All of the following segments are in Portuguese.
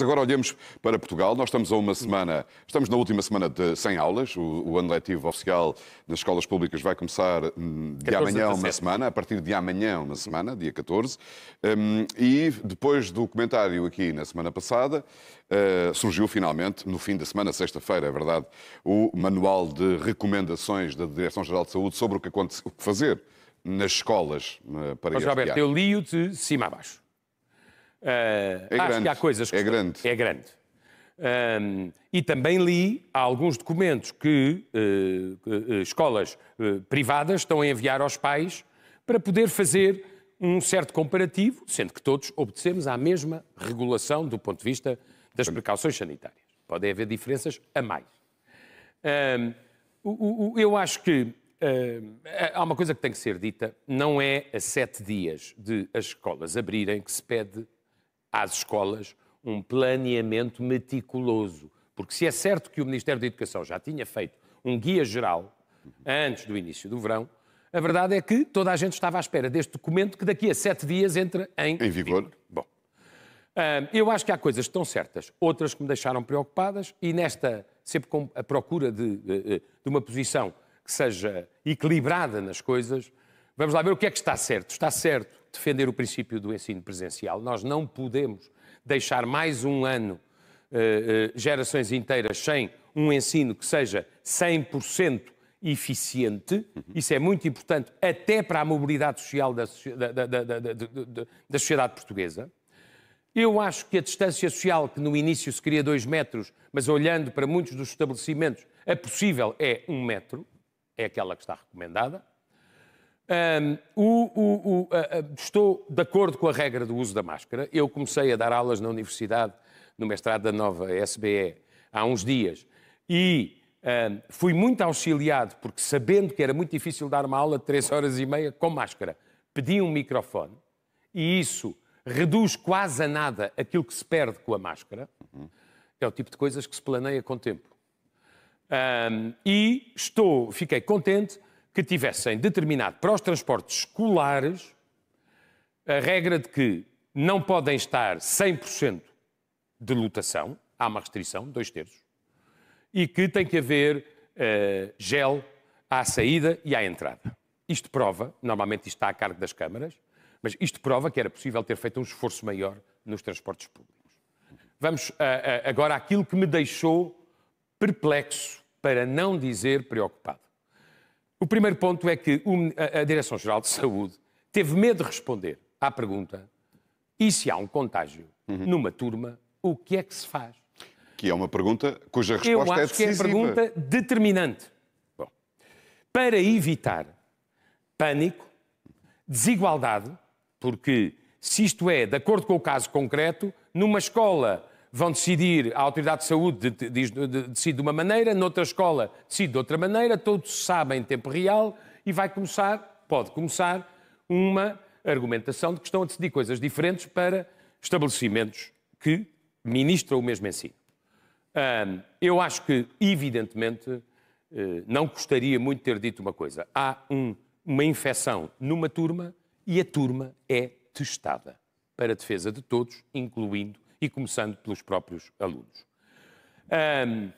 Mas agora olhemos para Portugal. Nós estamos a uma semana, estamos na última semana de 100 aulas. O, o ano letivo oficial nas escolas públicas vai começar hum, de amanhã uma semana, a partir de amanhã uma semana, dia 14. Um, e depois do comentário aqui na semana passada, uh, surgiu finalmente, no fim da semana, sexta-feira, é verdade, o manual de recomendações da Direção-Geral de Saúde sobre o que, o que fazer nas escolas uh, para Mas, Roberto, eu li-o de cima a baixo. Uh, é ah, acho grande. que há coisas que. É grande. É grande. Um, e também li alguns documentos que uh, uh, escolas eh, privadas estão a enviar aos pais para poder fazer um certo comparativo, sendo que todos obedecemos à mesma regulação do ponto de vista das precauções sanitárias. Podem haver diferenças a mais. Um, eu acho que Uh, há uma coisa que tem que ser dita: não é a sete dias de as escolas abrirem que se pede às escolas um planeamento meticuloso. Porque se é certo que o Ministério da Educação já tinha feito um guia geral antes do início do verão, a verdade é que toda a gente estava à espera deste documento que daqui a sete dias entra em, em vigor. Bom, ah, eu acho que há coisas que estão certas, outras que me deixaram preocupadas e nesta, sempre com a procura de, de uma posição que seja equilibrada nas coisas, vamos lá ver o que é que está certo. Está certo defender o princípio do ensino presencial. Nós não podemos deixar mais um ano eh, eh, gerações inteiras sem um ensino que seja 100% eficiente. Isso é muito importante até para a mobilidade social da, da, da, da sociedade portuguesa. Eu acho que a distância social, que no início se queria dois metros, mas olhando para muitos dos estabelecimentos, a possível é um metro, é aquela que está recomendada. Um, o, o, o, estou de acordo com a regra do uso da máscara. Eu comecei a dar aulas na universidade, no mestrado da nova SBE, há uns dias, e um, fui muito auxiliado, porque sabendo que era muito difícil dar uma aula de 3 horas e meia com máscara, pedi um microfone e isso reduz quase a nada aquilo que se perde com a máscara. É o tipo de coisas que se planeia com o tempo. Um, e estou, fiquei contente que tivessem determinado para os transportes escolares a regra de que não podem estar 100% de lotação, há uma restrição, dois terços, e que tem que haver uh, gel à saída e à entrada. Isto prova, normalmente isto está a cargo das câmaras, mas isto prova que era possível ter feito um esforço maior nos transportes públicos. Vamos uh, uh, agora àquilo que me deixou perplexo, para não dizer preocupado. O primeiro ponto é que a Direção-Geral de Saúde teve medo de responder à pergunta e se há um contágio uhum. numa turma, o que é que se faz? Que é uma pergunta cuja resposta é decisiva. Eu acho que é pergunta determinante. Bom, para evitar pânico, desigualdade, porque se isto é, de acordo com o caso concreto, numa escola vão decidir, a Autoridade de Saúde decide de uma maneira, noutra escola decide de outra maneira, todos sabem em tempo real e vai começar, pode começar, uma argumentação de que estão a decidir coisas diferentes para estabelecimentos que ministram o mesmo ensino. eu acho que, evidentemente, eh, não gostaria muito de ter dito uma coisa. Há um, uma infecção numa turma e a turma é testada para a defesa de todos, incluindo e começando pelos próprios alunos. Um,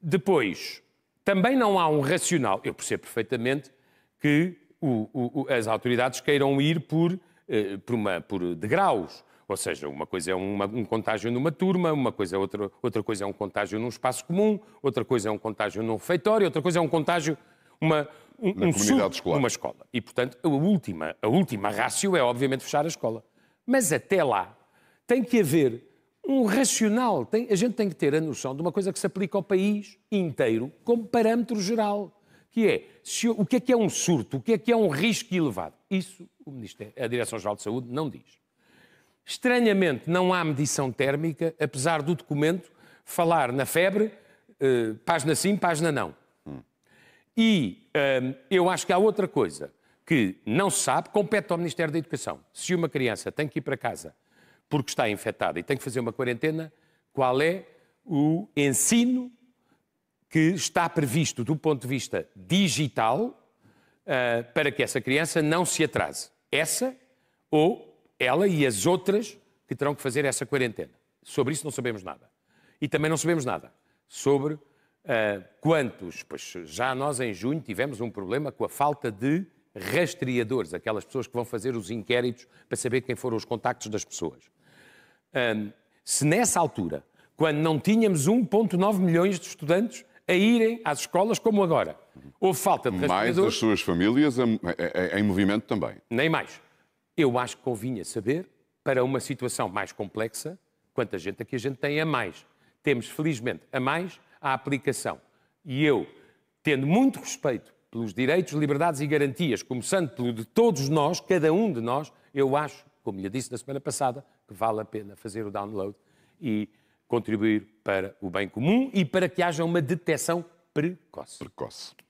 depois, também não há um racional, eu percebo perfeitamente que o, o, as autoridades queiram ir por, eh, por, uma, por degraus, ou seja, uma coisa é uma, um contágio numa turma, uma coisa é outra, outra coisa é um contágio num espaço comum, outra coisa é um contágio num refeitório, outra coisa é um contágio uma um, um comunidade escolar. escola. E portanto, a última, a última rácio é obviamente fechar a escola. Mas até lá tem que haver um racional. Tem, a gente tem que ter a noção de uma coisa que se aplica ao país inteiro como parâmetro geral, que é se, o que é que é um surto, o que é que é um risco elevado. Isso o Ministério, a Direção-Geral de Saúde não diz. Estranhamente, não há medição térmica, apesar do documento falar na febre, eh, página sim, página não. E hum, eu acho que há outra coisa que não se sabe, compete ao Ministério da Educação. Se uma criança tem que ir para casa porque está infectada e tem que fazer uma quarentena, qual é o ensino que está previsto do ponto de vista digital uh, para que essa criança não se atrase? Essa ou ela e as outras que terão que fazer essa quarentena? Sobre isso não sabemos nada. E também não sabemos nada sobre uh, quantos. Pois já nós em junho tivemos um problema com a falta de rastreadores, aquelas pessoas que vão fazer os inquéritos para saber quem foram os contactos das pessoas. Um, se nessa altura, quando não tínhamos 1,9 milhões de estudantes a irem às escolas como agora, houve falta de Mais as suas famílias em movimento também. Nem mais. Eu acho que convinha saber, para uma situação mais complexa, quanta gente aqui é a gente tem a mais. Temos, felizmente, a mais a aplicação. E eu, tendo muito respeito pelos direitos, liberdades e garantias, começando pelo de todos nós, cada um de nós, eu acho, como lhe disse na semana passada, que vale a pena fazer o download e contribuir para o bem comum e para que haja uma detecção precoce. Precoce.